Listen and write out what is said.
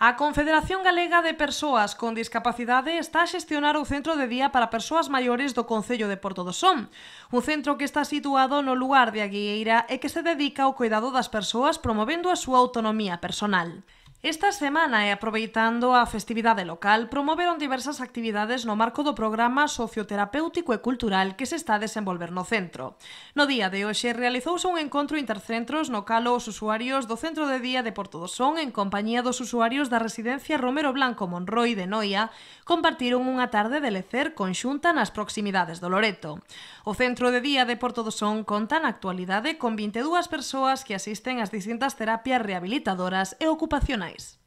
A Confederación Galega de Persoas con Discapacidade está a xestionar o Centro de Día para Persoas Maiores do Concello de Porto do Son, un centro que está situado no lugar de Aguieira e que se dedica ao cuidado das persoas promovendo a súa autonomía personal. Esta semana e aproveitando a festividade local, promoveron diversas actividades no marco do programa socioterapéutico e cultural que se está a desenvolver no centro. No día de hoxe realizouse un encontro intercentros no calo os usuarios do Centro de Día de Porto do Son en compañía dos usuarios da residencia Romero Blanco Monroy de Noia compartiron unha tarde de lecer conxunta nas proximidades do Loreto. O Centro de Día de Porto do Son conta na actualidade con 22 persoas que asisten ás distintas terapias rehabilitadoras e ocupacionais nice.